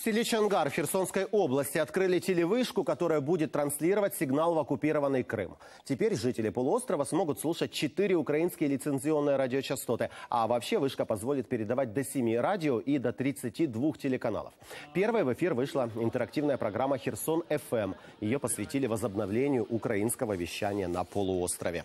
В селе Чангар в Херсонской области открыли телевышку, которая будет транслировать сигнал в оккупированный Крым. Теперь жители полуострова смогут слушать 4 украинские лицензионные радиочастоты. А вообще вышка позволит передавать до 7 радио и до 32 телеканалов. Первой в эфир вышла интерактивная программа «Херсон-ФМ». Эм». Ее посвятили возобновлению украинского вещания на полуострове.